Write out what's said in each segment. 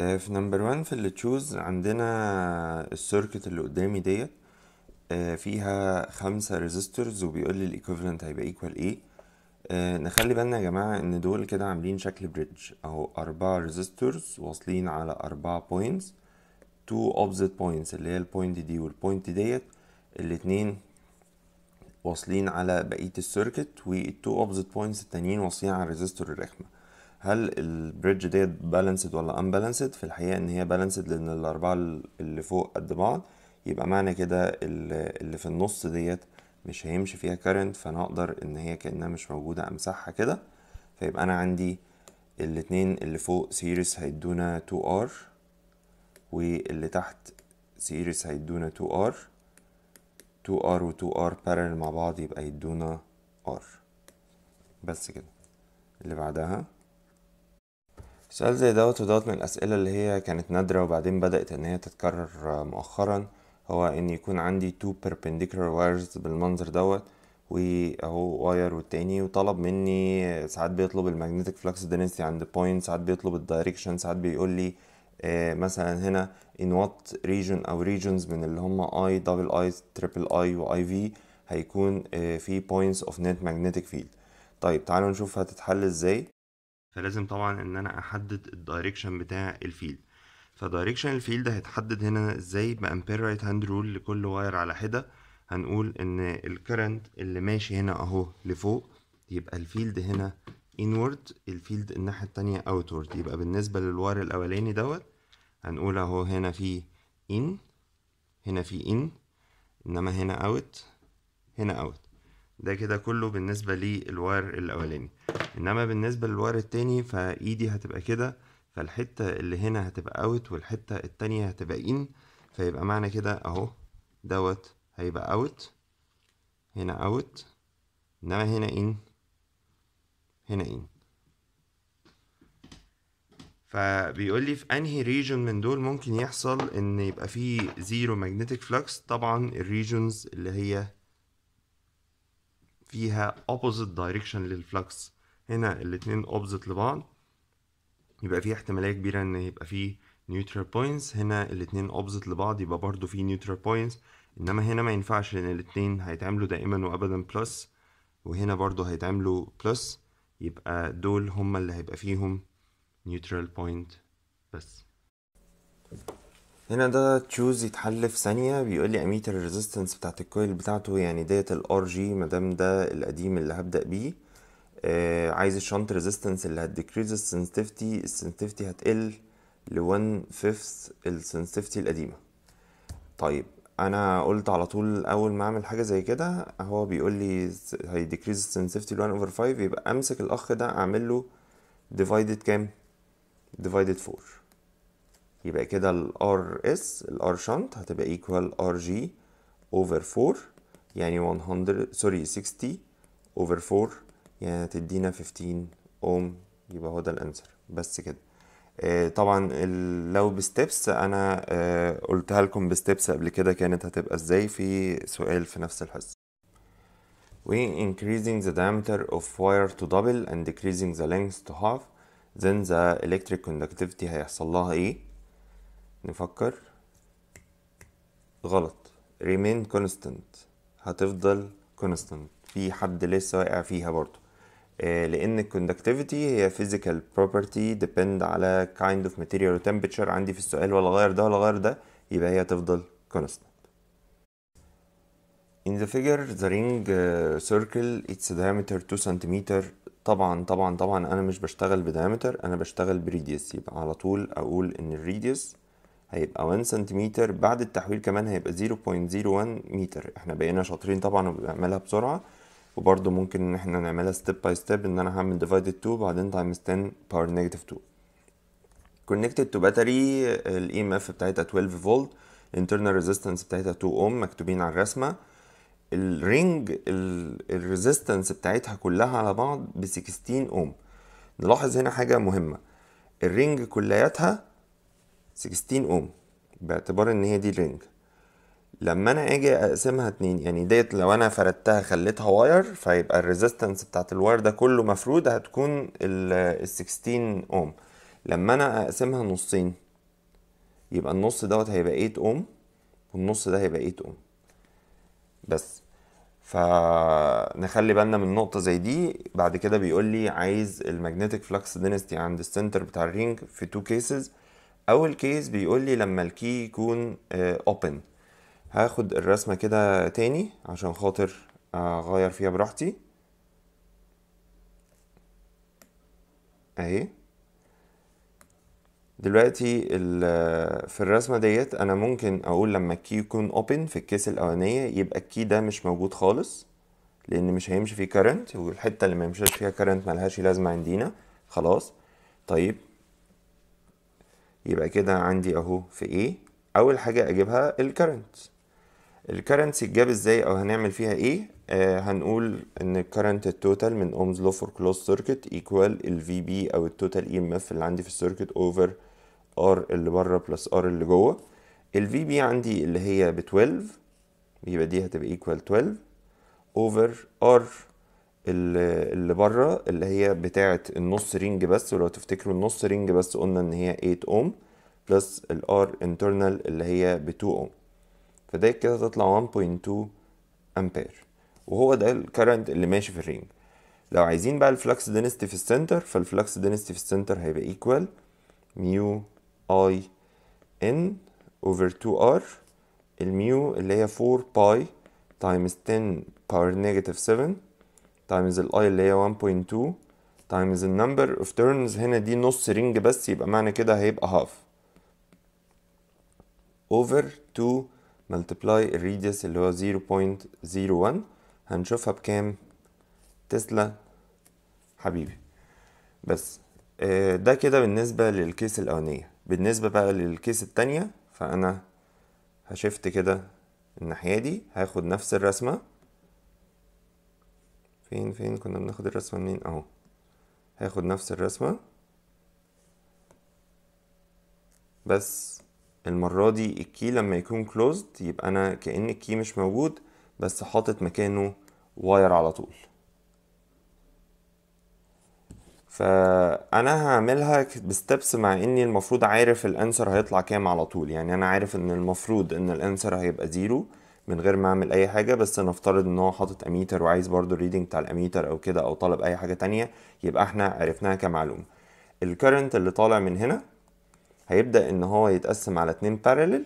آه، في نمبر 1 في اللي تشوز عندنا السيركت اللي قدامي ديت آه، فيها خمسة ريزيستورز وبيقول لي الايكوفالنت هيبقى ايكوال ايه نخلي بالنا يا جماعة ان دول كده عاملين شكل بريدج اهو اربعة ريزيستورز واصلين على اربعة بوينتس تو اوبزيت بوينتس اللي هي البوينت دي والبوينت ديت الاتنين واصلين على بقية السيركت والتو اوبزيت بوينتس التانيين واصلين على الريزيستور الرخمة هل البريدج ديت بالانسد ولا انبالانسد في الحقيقه ان هي بالانسد لان الاربعه اللي فوق قد بعض يبقى معنى كده اللي في النص ديت مش هيمشي فيها كارنت فانا اقدر ان هي كانها مش موجوده امسحها كده فيبقى انا عندي الاتنين اللي فوق سيريس هيدونا 2R واللي تحت سيريس هيدونا 2R 2R و 2R parallel مع بعض يبقى يدونا R بس كده اللي بعدها سؤال زي دوت ودوت من الأسئلة اللي هي كانت نادرة وبعدين بدأت إن هي تتكرر مؤخرا هو إن يكون عندي تو perpendicular wires بالمنظر دوت وأهو واير والتاني وطلب مني ساعات بيطلب المagnetic flux density عند point ساعات بيطلب الدايركشن ساعات بيقول لي آه، مثلا هنا in what region أو regions من اللي هما I double I triple I و IV هيكون آه، في points of net magnetic field طيب تعالوا نشوف هتتحل ازاي فلازم طبعا ان انا احدد الدايركشن بتاع الفيلد فدايركشن الفيلد هيتحدد هنا ازاي بامبير رايت هاند رول لكل واير على حده هنقول ان الكرنت اللي ماشي هنا اهو لفوق يبقى الفيلد هنا inward الفيلد الناحية التانية outward يبقى بالنسبة للواير الأولاني دوت هنقول اهو هنا في in هنا في in إنما هنا out هنا out ده كده كله بالنسبة للواير الأولاني إنما بالنسبة للواير التاني فإيدي هتبقى كده فالحتة اللي هنا هتبقى أوت والحتة التانية هتبقى إن فيبقى معنى كده أهو دوت هيبقى أوت هنا أوت إنما هنا إن هنا إن فبيقول لي في انهي ريجن من دول ممكن يحصل ان يبقى فيه زيرو ماجنتيك فلكس طبعا الريجنز اللي هي فيها opposite direction للفلكس هنا الاتنين opposite لبعض يبقى في احتمالية كبيرة ان يبقى في neutral points هنا الاتنين opposite لبعض يبقى برضو في neutral points انما هنا ما ينفعش لان الاتنين هيتعملوا دائما وابدا plus وهنا برضو هيتعملوا plus يبقى دول هما اللي هيبقى فيهم neutral point بس هنا ده تشوز يتحل في ثانية بيقول لي اميتر الريزيستنس بتاعت الكويل بتاعته يعني ديت الار جي مادام ده القديم اللي هبدأ بيه آه عايز الشنط ريزيستنس اللي هتديكريز السنسيتيفيتي السنسيتيفيتي هتقل ل 1 فيفث السنسيتيفيتي القديمة طيب انا قلت على طول اول ما اعمل حاجه زي كده هو بيقول لي هيديكريز السنسيتيفيتي ل 1 اوفر 5 يبقى امسك الاخ ده اعمل له ديفايدد كام ديفايدد 4 يبقى كده ال RS ال R شنت هتبقى ايكوال RG over 4 يعني 100 سوري 60 over 4 يعني هتدينا 15 اوم يبقى هو ده الانسر بس كده آه، طبعا لو بستبس انا آه، قلتها لكم بستبس قبل كده كانت هتبقى ازاي في سؤال في نفس الحصه we increasing the diameter of wire to double and decreasing the length to half then the electric conductivity هيحصل لها ايه نفكر غلط remain constant هتفضل constant في حد لسه واقع فيها برضو آه، لان الكوندكتيفيتي هي physical property depend على kind of material temperature عندي في السؤال ولا غير ده ولا غير ده يبقى هي تفضل constant In the figure the ring آه، circle its diameter 2 cm طبعا طبعا طبعا انا مش بشتغل بديامتر انا بشتغل بريديوس يبقى على طول اقول ان الريديوس هيبقى 1 سنتيمتر بعد التحويل كمان هيبقى 0.01 متر احنا بقينا شاطرين طبعا وبنعملها بسرعه وبرده ممكن ان احنا نعملها ستيب باي ستيب ان انا هعمل ديفايدد 2 بعدين تايمز 10 باور نيجاتيف 2 كونكتد تو باتري الاي ام اف بتاعتها 12 فولت الانترنال ريزيستنس بتاعتها 2 اوم مكتوبين على الرسمه الرينج الريزيستنس بتاعتها كلها على بعض ب 16 اوم نلاحظ هنا حاجه مهمه الرينج كلياتها 16 اوم باعتبار ان هي دي الرينج لما انا اجي اقسمها اتنين يعني ديت لو انا فردتها خليتها واير فيبقى الريزيستنس بتاعت الواير ده كله مفروض هتكون ال 16 اوم لما انا اقسمها نصين يبقى النص دوت هيبقى 8 اوم والنص ده هيبقى 8 اوم بس فنخلي بالنا من نقطة زي دي بعد كده بيقول لي عايز الماجنتيك فلكس دينستي عند السنتر بتاع الرينج في تو cases اول كيس بيقول لي لما الكي يكون اوبن آه، هاخد الرسمه كده تاني عشان خاطر اغير فيها براحتي اهي دلوقتي آه، في الرسمه ديت انا ممكن اقول لما الكي يكون اوبن في الكيس الاولانيه يبقى الكي ده مش موجود خالص لان مش هيمشي فيه كارنت والحته اللي ما يمشيش فيها كارنت ملهاش لازمه عندنا خلاص طيب يبقى كده عندي اهو في ايه اول حاجة اجيبها الكرنت الكرنت اتجاب ازاي او هنعمل فيها ايه آه هنقول ان الكرنت التوتال من اومز لو فور كلوز سيركت ايكوال الفي بي او التوتال اي ام اف اللي عندي في السيركت اوفر ار اللي بره بلس ار اللي جوه الفي بي عندي اللي هي ب 12 يبقى دي هتبقى ايكوال 12 اوفر ار اللي بره اللي هي بتاعه النص رينج بس ولو تفتكروا النص رينج بس قلنا ان هي 8 اوم بلس الار انترنال اللي هي ب 2 اوم فده كده تطلع 1.2 امبير وهو ده الكرنت اللي ماشي في الرينج لو عايزين بقى الفلكس دينستي في السنتر فالفلكس دينستي في السنتر هيبقى ايكوال ميو اي ان اوفر 2 ار الميو اللي هي 4 باي تايمز 10 باور نيجاتيف 7 تايمز الاي اللي هي 1.2 تايمز النمبر اوف تيرنز هنا دي نص رينج بس يبقى معنى كده هيبقى هاف over 2 multiply الريديوس اللي هو 0.01 هنشوفها بكام تسلا حبيبي بس آه، ده كده بالنسبة للكيس الأولانية بالنسبة بقى للكيس التانية فأنا هشفت كده الناحية دي هاخد نفس الرسمة فين فين كنا بناخد الرسمة منين اهو هاخد نفس الرسمة بس المرة دي الكي لما يكون closed يبقى انا كأن الكي مش موجود بس حاطط مكانه واير على طول فانا هعملها بستبس مع اني المفروض عارف الانسر هيطلع كام على طول يعني انا عارف ان المفروض ان الانسر هيبقى زيرو من غير ما اعمل اي حاجه بس نفترض ان هو حاطط اميتر وعايز برضو الريدنج بتاع الاميتر او كده او طلب اي حاجه تانية يبقى احنا عرفناها كمعلومه الكرنت اللي طالع من هنا هيبدا ان هو يتقسم على اتنين بارلل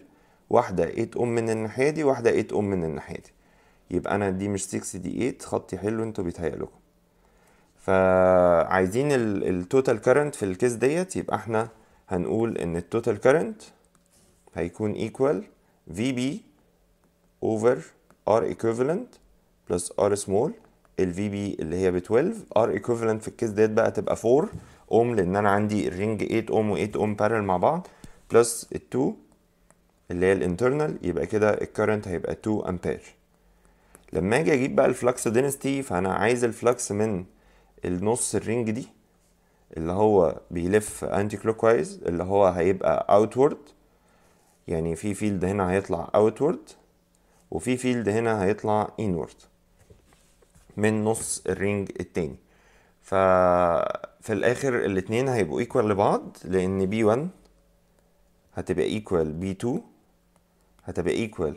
واحده 8 اوم من الناحيه دي واحده 8 اوم من الناحيه دي يبقى انا دي مش 6 دي 8 خطي حلو انتوا بيتهيألكم فعايزين التوتال كرنت في الكيس ديت يبقى احنا هنقول ان التوتال كرنت هيكون ايكوال في بي over R equivalent plus R small ال VB اللي هي ب 12 R equivalent في الكيس ديت بقى تبقى 4 اوم لان انا عندي الرينج 8 اوم و 8 اوم بارل مع بعض بلس ال 2 اللي هي الانترنال يبقى كده الكرنت هيبقى 2 امبير لما اجي اجيب بقى الفلكس دينستي فانا عايز الفلكس من النص الرينج دي اللي هو بيلف انتي كلوك وايز اللي هو هيبقى اوتورد يعني في فيلد هنا هيطلع اوتورد وفي فيلد هنا هيطلع انورد من نص الرينج التاني في الاخر الاتنين هيبقوا ايكوال لبعض لان بي 1 هتبقى ايكوال بي 2 هتبقى ايكوال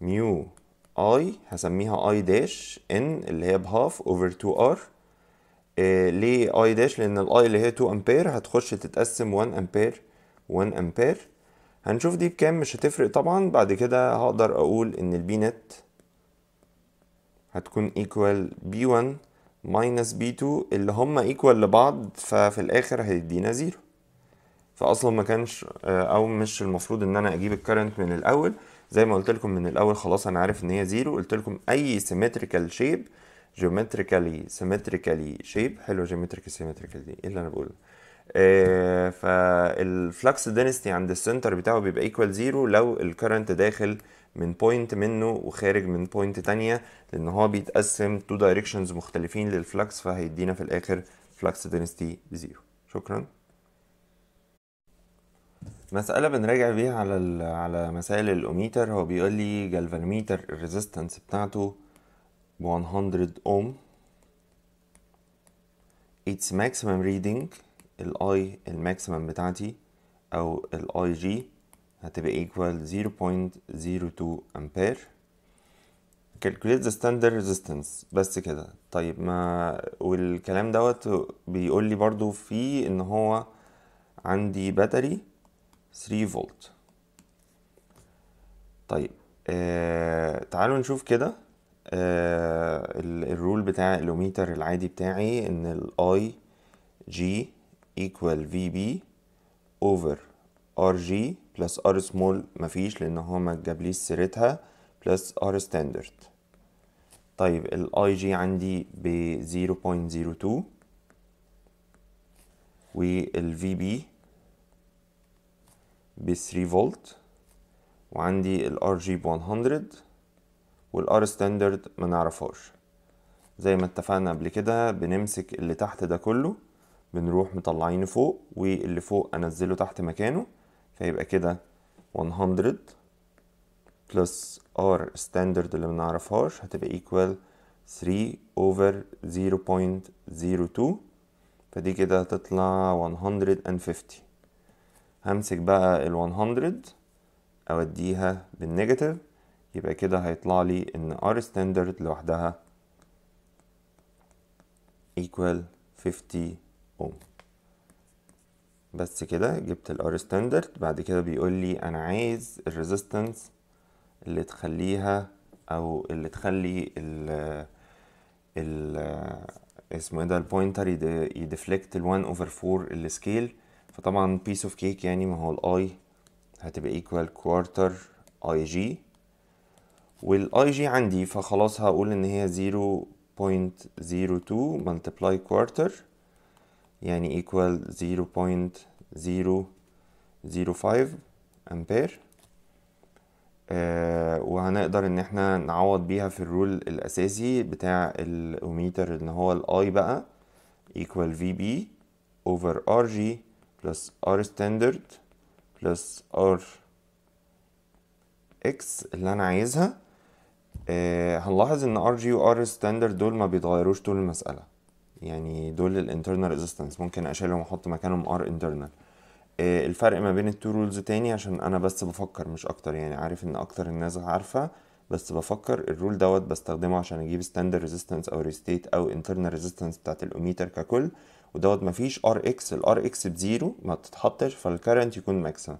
ميو اي هسميها اي داش ان اللي هي بهاف اوفر 2 ار ليه اي داش لان الاي اللي هي 2 امبير هتخش تتقسم 1 امبير 1 امبير هنشوف دي بكام مش هتفرق طبعا بعد كده هقدر اقول ان البي نت هتكون ايكوال بي 1 ماينس بي 2 اللي هما ايكوال لبعض ففي الاخر هيدينا زيرو فاصلا ما كانش آه، او مش المفروض ان انا اجيب الكرنت من الاول زي ما قلت لكم من الاول خلاص انا عارف ان هي زيرو قلت لكم اي سيمتريكال شيب جيومتريكالي سيمتريكالي شيب حلو جيومتريكال سيمتريكال دي ايه اللي انا بقوله آه، فالفلكس دينستي عند السنتر بتاعه بيبقى ايكوال زيرو لو الكرنت داخل من بوينت منه وخارج من بوينت تانية لان هو بيتقسم تو دايركشنز مختلفين للفلكس فهيدينا في الاخر فلكس دينستي زيرو شكرا مسألة بنراجع بيها على على مسائل الأوميتر هو بيقول لي جالفانوميتر الريزيستنس بتاعته 100 أوم its maximum reading الاي الماكسيمم بتاعتي او الاي جي هتبقى equal 0.02 امبير calculate the standard resistance بس كده طيب ما والكلام دوت بيقول لي برضو فيه ان هو عندي باتري 3 فولت طيب آه تعالوا نشوف كده آه الرول بتاع الاوميتر العادي بتاعي ان الاي جي equal VB over RG plus R small مفيش لأن هو ما جابليش سيرتها plus R standard طيب ال IG عندي ب 0.02 وال VB ب 3 فولت وعندي ال RG ب 100 وال R standard ما نعرفهاش زي ما اتفقنا قبل كده بنمسك اللي تحت ده كله بنروح مطلعينه فوق واللي فوق انزله تحت مكانه فيبقى كده 100 بلس ار ستاندرد اللي منعرفهاش هتبقى ايكوال 3 اوفر 0.02 فدي كده هتطلع 150 همسك بقى ال 100 اوديها بالنيجاتيف يبقى كده هيطلع لي ان ار ستاندرد لوحدها equal 50 اوم بس كده جبت الار ستاندرد بعد كده بيقول لي انا عايز الريزيستنس اللي تخليها او اللي تخلي ال ال اسمه ايه ده البوينتر يديفلكت ال 1 اوفر 4 السكيل فطبعا بيس اوف كيك يعني ما هو الاي هتبقى ايكوال كوارتر اي جي والاي جي عندي فخلاص هقول ان هي 0.02 ملتبلاي كوارتر يعني equal 0.005 امبير آه وهنقدر ان احنا نعوض بيها في الرول الاساسي بتاع الاوميتر ان هو الاي بقى equal VB over RG plus R standard plus R X اللي انا عايزها آه هنلاحظ ان RG و R standard دول ما بيتغيروش طول المسألة يعني دول الانترنال ريزيستنس ممكن اشيلهم واحط مكانهم ار انترنال آه، الفرق ما بين التو رولز تاني عشان انا بس بفكر مش اكتر يعني عارف ان اكتر الناس عارفه بس بفكر الرول دوت بستخدمه عشان اجيب ستاندرد ريزيستنس او ريستيت او انترنال ريزيستنس بتاعت الاوميتر ككل ودوت مفيش ار اكس الار اكس بزيرو ما تتحطش فالكرنت يكون ماكسيمم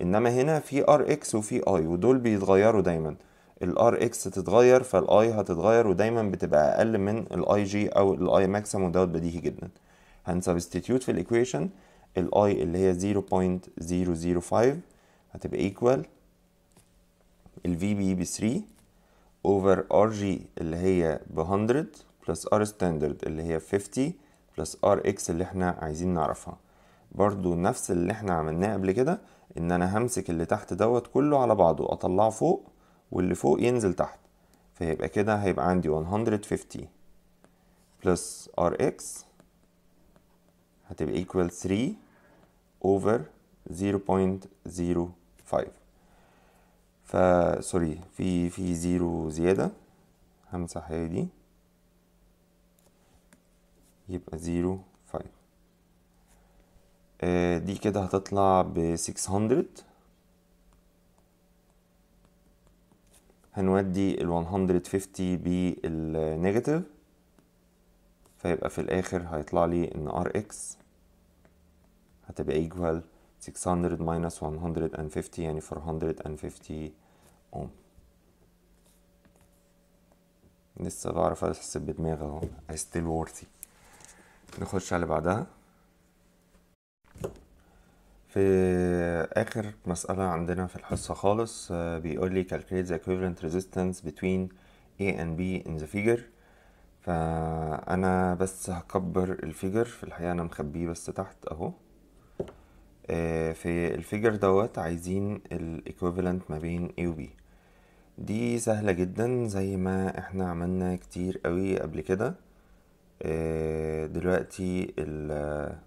انما هنا في ار اكس وفي اي ودول بيتغيروا دايما الار اكس تتغير فالاي هتتغير ودايما بتبقى اقل من الاي جي او الاي ماكسيم ودوت بديهي جدا هنسبستيتيوت في الايكويشن الاي اللي هي 0.005 هتبقى ايكوال الفي بي ب 3 اوفر ار جي اللي هي ب 100 بلس ار ستاندرد اللي هي 50 بلس ار اكس اللي احنا عايزين نعرفها برضو نفس اللي احنا عملناه قبل كده ان انا همسك اللي تحت دوت كله على بعضه اطلعه فوق واللي فوق ينزل تحت فهيبقى كده هيبقى عندي 150 plus rx هتبقى equal 3 over 0.05 ف سوري في في زيرو زيادة همسح هي دي يبقى 0.5 آه، دي كده هتطلع ب 600 هنودي ال 150 بالنيجاتيف فيبقى في الاخر هيطلع لي ان ار اكس هتبقى ايكوال 600 minus 150 يعني 450 اوم لسه بعرف احسب بدماغي اهو I still worthy نخش على اللي بعدها في آخر مسألة عندنا في الحصة خالص آه، بيقول لي calculate the equivalent resistance between A and B in the figure فأنا بس هكبر الفيجر في الحقيقة أنا مخبيه بس تحت أهو آه، في الفيجر دوت عايزين الايكوفالنت ما بين A و B دي سهلة جدا زي ما احنا عملنا كتير قوي قبل كده آه، دلوقتي ال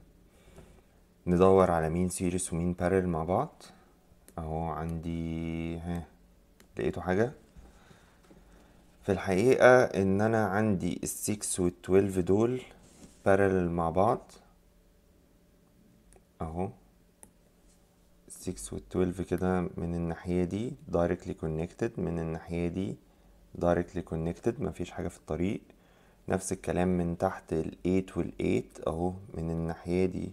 ندور على مين سيريس ومين بارل مع بعض اهو عندي ها لقيتوا حاجة في الحقيقة ان انا عندي السيكس والتويلف دول بارل مع بعض اهو السيكس والتويلف كده من الناحية دي دايركتلي كونكتد من الناحية دي دايركتلي كونكتد مفيش حاجة في الطريق نفس الكلام من تحت الايت والايت اهو من الناحية دي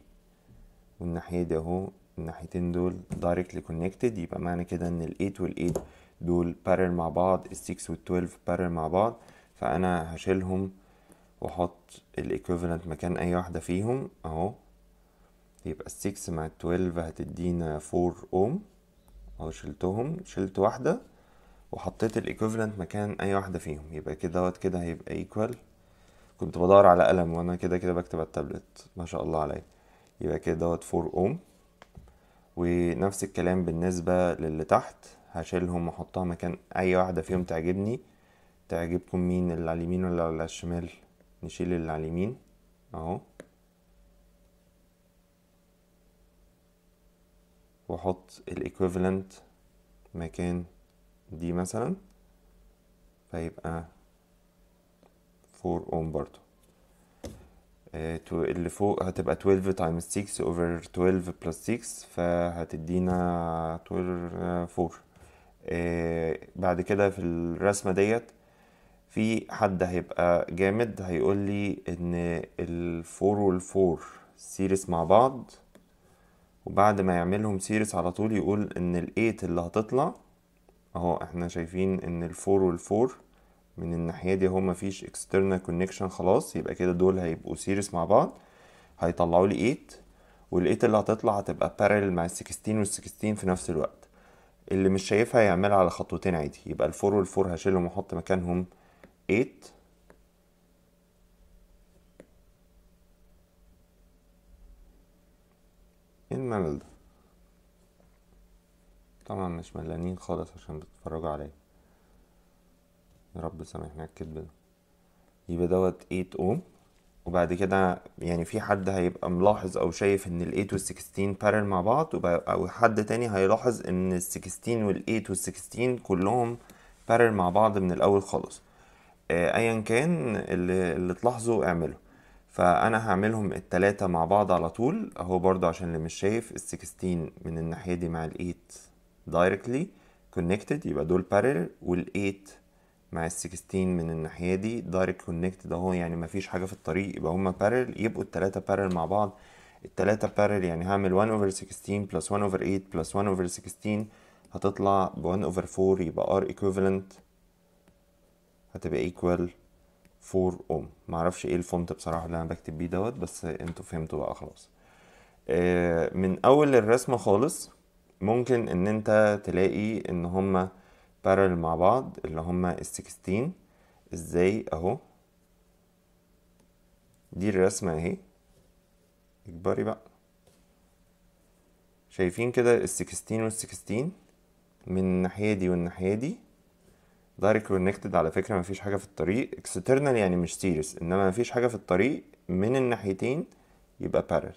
والناحية دي اهو الناحيتين دول دايركتلي كونكتد يبقى معنى كده ان ال8 وال8 دول بارل مع بعض ال6 وال12 بارل مع بعض فانا هشيلهم واحط الايكوفالنت مكان اي واحدة فيهم اهو يبقى ال6 مع ال12 هتدينا 4 اوم اهو شلتهم شلت واحدة وحطيت الايكوفالنت مكان اي واحدة فيهم يبقى كده دوت كده هيبقى ايكوال كنت بدور على قلم وانا كده كده بكتب على التابلت ما شاء الله عليا يبقى كده دوت 4 اوم ونفس الكلام بالنسبة للي تحت هشيلهم واحطها مكان اي واحدة فيهم تعجبني تعجبكم مين اللي على اليمين ولا على الشمال نشيل اللي على اليمين اهو واحط الايكوفالنت مكان دي مثلا فيبقى 4 اوم برضو آه، اللي فوق هتبقى 12 تايمز 6 اوفر 12 بلس 6 فهتدينا 12 4 آه، آه، بعد كده في الرسمة ديت في حد هيبقى جامد هيقول لي ان الفور والفور سيريس مع بعض وبعد ما يعملهم سيريس على طول يقول ان الايت اللي هتطلع اهو احنا شايفين ان الفور والفور من الناحيه دي هو مفيش اكسترنال كونكشن خلاص يبقى كده دول هيبقوا سيريس مع بعض هيطلعوا لي 8 وال8 اللي هتطلع هتبقى بارل مع ال16 وال16 في نفس الوقت اللي مش شايفها يعملها على خطوتين عادي يبقى ال4 وال4 هشيلهم واحط مكانهم 8 إيه الملل ده طبعا مش ملانين خالص عشان بتتفرجوا عليا يا رب سامحنا الكذب ده يبقى دوت 8 اوم وبعد كده يعني في حد هيبقى ملاحظ او شايف ان ال 8 وال 16 بارل مع بعض او حد تاني هيلاحظ ان ال 16 وال 8 وال 16 كلهم بارل مع بعض من الاول خالص آه، ايا كان اللي, اللي تلاحظه اعمله فانا هعملهم التلاتة مع بعض على طول اهو برضو عشان اللي مش شايف ال 16 من الناحية دي مع ال 8 دايركتلي كونكتد يبقى دول بارل وال 8 مع ال 16 من الناحيه دي دايركت كونكتد اهو يعني مفيش حاجه في الطريق يبقى هما بارل يبقوا التلاته بارل مع بعض التلاته بارل يعني هعمل 1 over 16 بلس 1 over 8 بلس 1 over 16 هتطلع ب 1 over 4 يبقى R equivalent هتبقى ايكوال 4 ohm معرفش ايه الفونت بصراحه اللي انا بكتب بيه دوت بس انتوا فهمتوا بقى خلاص آه، من اول الرسمه خالص ممكن ان انت تلاقي ان هما بارل مع بعض اللي هما السكستين ازاي اهو دي الرسمة اهي اكبري بقى شايفين كده السكستين والسكستين من الناحية دي والناحية دي دايركت كونكتد على فكرة مفيش حاجة في الطريق اكسترنال يعني مش سيريس انما مفيش حاجة في الطريق من الناحيتين يبقى بارل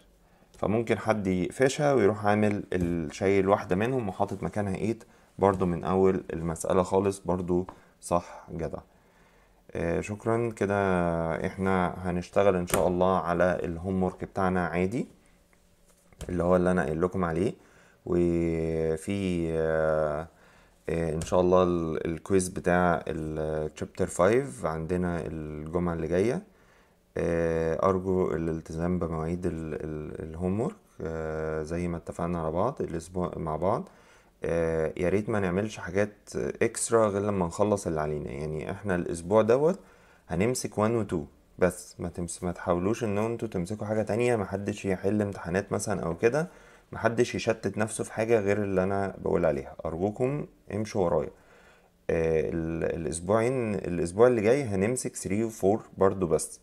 فممكن حد يقفشها ويروح عامل شايل واحدة منهم وحاطط مكانها ايد برضو من اول المسألة خالص برضو صح جدع آه، شكرا كده احنا هنشتغل ان شاء الله على الهومورك بتاعنا عادي اللي هو اللي انا قايل لكم عليه وفي آه، آه، ان شاء الله الكويز بتاع الشابتر 5 عندنا الجمعه اللي جايه ارجو الالتزام بمواعيد الهومورك زي ما اتفقنا على بعض الاسبوع مع بعض آه، يا ريت ما نعملش حاجات اكسترا غير لما نخلص اللي علينا يعني احنا الاسبوع دوت هنمسك 1 و 2 بس ما تمس ما تحاولوش ان انتوا تمسكوا حاجه تانية محدش يحل امتحانات مثلا او كده محدش يشتت نفسه في حاجه غير اللي انا بقول عليها ارجوكم امشوا ورايا آه، الاسبوعين الاسبوع اللي جاي هنمسك 3 و 4 برضو بس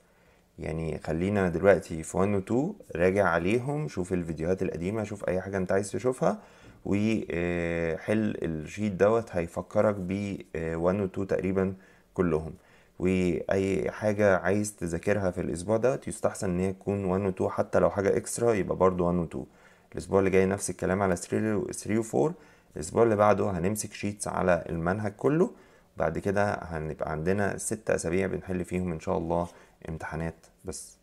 يعني خلينا دلوقتي في 1 و 2 راجع عليهم شوف الفيديوهات القديمه شوف اي حاجه انت عايز تشوفها وحل آه، الشيت دوت هيفكرك ب 1 آه، و 2 تقريبا كلهم واي حاجه عايز تذاكرها في الاسبوع دوت يستحسن ان هي تكون 1 و 2 حتى لو حاجه اكسترا يبقى برضو 1 و 2 الاسبوع اللي جاي نفس الكلام على 3 و 4 الاسبوع اللي بعده هنمسك شيتس على المنهج كله بعد كده هنبقى عندنا ستة اسابيع بنحل فيهم ان شاء الله امتحانات بس